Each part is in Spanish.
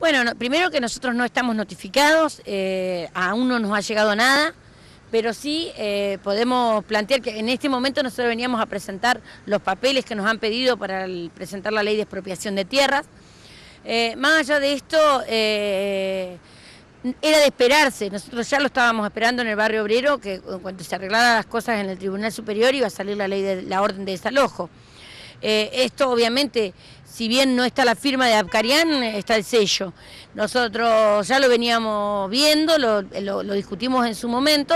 Bueno, primero que nosotros no estamos notificados, eh, aún no nos ha llegado nada, pero sí eh, podemos plantear que en este momento nosotros veníamos a presentar los papeles que nos han pedido para presentar la ley de expropiación de tierras. Eh, más allá de esto, era de esperarse, nosotros ya lo estábamos esperando en el barrio obrero, que cuando se arreglaran las cosas en el Tribunal Superior iba a salir la ley de la orden de desalojo. esto obviamente si bien no está la firma de Abcarián, está el sello. Nosotros ya lo veníamos viendo, lo, discutimos en su momento.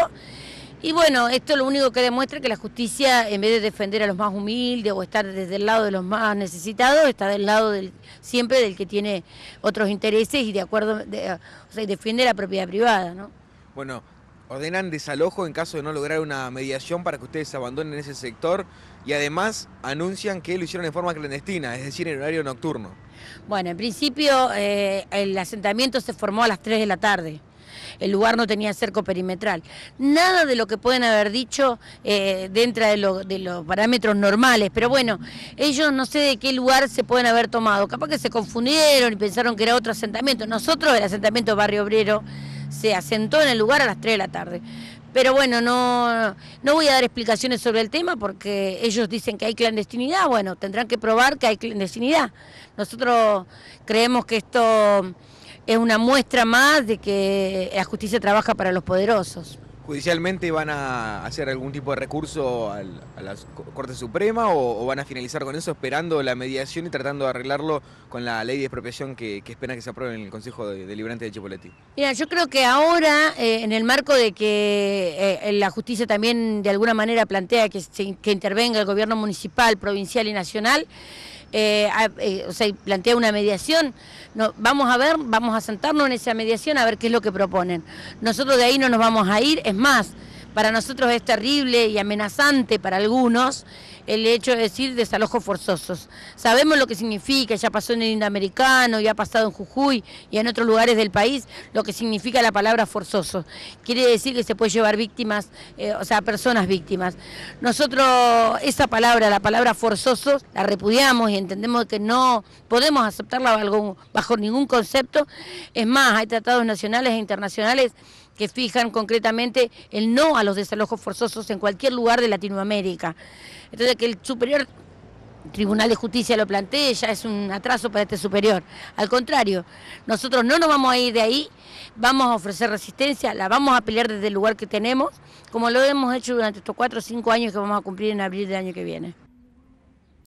Y bueno, esto lo único que demuestra que la justicia, en vez de defender a los más humildes o estar desde el lado de los más necesitados, está del lado del, siempre del que tiene otros intereses y de acuerdo, o sea, defiende la propiedad privada. ¿no? Bueno, Ordenan desalojo en caso de no lograr una mediación para que ustedes abandonen ese sector y además anuncian que lo hicieron en forma clandestina, es decir, en horario nocturno. Bueno, en principio eh, el asentamiento se formó a las 3 de la tarde. El lugar no tenía cerco perimetral. Nada de lo que pueden haber dicho eh, dentro de, de, los parámetros normales, pero bueno, ellos no sé de qué lugar se pueden haber tomado. Capaz que se confundieron y pensaron que era otro asentamiento. Nosotros, el asentamiento Barrio Obrero, se asentó en el lugar a las 3 de la tarde. Pero bueno, no, no voy a dar explicaciones sobre el tema porque ellos dicen que hay clandestinidad. Bueno, tendrán que probar que hay clandestinidad. Nosotros creemos que esto es una muestra más de que la justicia trabaja para los poderosos judicialmente van a hacer algún tipo de recurso a la Corte Suprema o, van a finalizar con eso esperando la mediación y tratando de arreglarlo con la ley de expropiación que, que espera que se apruebe en el Consejo Deliberante de, de Mira, yo creo que ahora, eh, en el marco de que eh, la justicia también de alguna manera plantea que intervenga el gobierno municipal, provincial y nacional, eh, eh plantea una mediación, no, vamos a ver, vamos a sentarnos en esa mediación a ver qué es lo que proponen. Nosotros de ahí no nos vamos a ir, es más, para nosotros es terrible y amenazante para algunos el hecho de decir desalojos forzosos. Sabemos lo que significa, ya pasó en el Indoamericano, ya ha pasado en Jujuy y en otros lugares del país, lo que significa la palabra forzoso. Quiere decir que se puede llevar víctimas, eh, o sea, personas víctimas. Nosotros esa palabra, la palabra forzoso, la repudiamos y entendemos que no podemos aceptarla bajo ningún concepto. Es más, hay tratados nacionales e internacionales que fijan concretamente el no a los desalojos forzosos en cualquier lugar de Latinoamérica. Entonces, que el superior Tribunal de Justicia lo plantee, ya es un atraso para este superior. Al contrario, nosotros no nos vamos a ir de ahí, vamos a ofrecer resistencia, la vamos a pelear desde el lugar que tenemos, como lo hemos hecho durante estos cuatro o cinco años que vamos a cumplir en abril del año que viene.